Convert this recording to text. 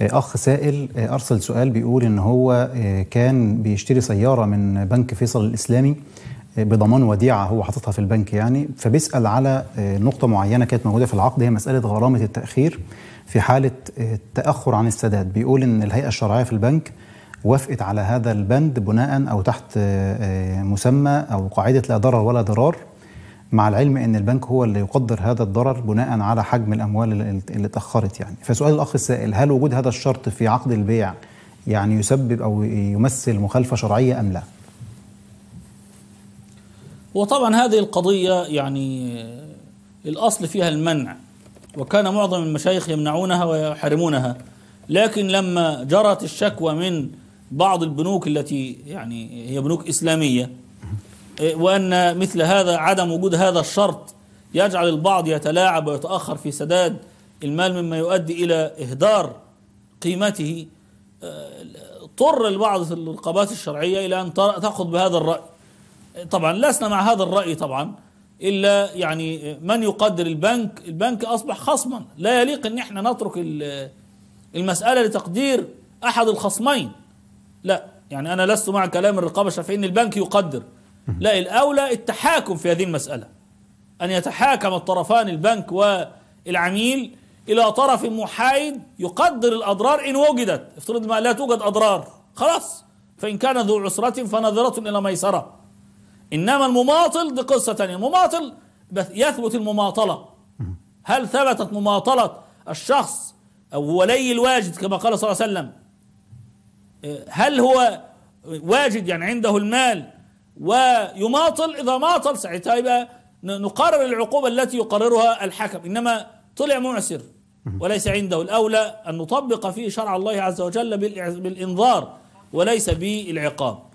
آه، اخ سائل آه، ارسل سؤال بيقول ان هو آه، كان بيشتري سياره من بنك فيصل الاسلامي بضمان وديعه هو حاططها في البنك يعني فبيسال على نقطه معينه كانت موجوده في العقد هي مساله غرامه التاخير في حاله التاخر عن السداد بيقول ان الهيئه الشرعيه في البنك وافقت على هذا البند بناء او تحت مسمى او قاعده لا ضرر ولا ضرار مع العلم ان البنك هو اللي يقدر هذا الضرر بناء على حجم الاموال اللي اتاخرت يعني فسؤال الاخ السائل هل وجود هذا الشرط في عقد البيع يعني يسبب او يمثل مخالفه شرعيه ام لا وطبعا هذه القضيه يعني الاصل فيها المنع وكان معظم المشايخ يمنعونها ويحرمونها لكن لما جرت الشكوى من بعض البنوك التي يعني هي بنوك اسلاميه إيه، وأن مثل هذا عدم وجود هذا الشرط يجعل البعض يتلاعب ويتأخر في سداد المال مما يؤدي إلى إهدار قيمته إيه، اضطر البعض الرقابات الشرعية إلى أن تأخذ بهذا الرأي إيه، طبعا لسنا مع هذا الرأي طبعا إلا يعني من يقدر البنك البنك أصبح خصما لا يليق أن احنا نترك المسألة لتقدير أحد الخصمين لا يعني أنا لست مع كلام الرقابة الشرعية أن البنك يقدر لا الأولى التحاكم في هذه المسألة أن يتحاكم الطرفان البنك والعميل إلى طرف محايد يقدر الأضرار إن وجدت افترض ما لا توجد أضرار خلاص فإن كان ذو عسرة فنظرة إلى ميسرة إنما المماطل دي قصة تانية المماطل يثبت المماطلة هل ثبتت مماطلة الشخص أو ولي الواجد كما قال صلى الله عليه وسلم آه، هل هو واجد يعني عنده المال ويماطل إذا ماطل ساعتها طيب، يبقى نقرر العقوبة التي يقررها الحكم إنما طلع معسر وليس عنده الأولى أن نطبق فيه شرع الله عز وجل بالإنذار وليس بالعقاب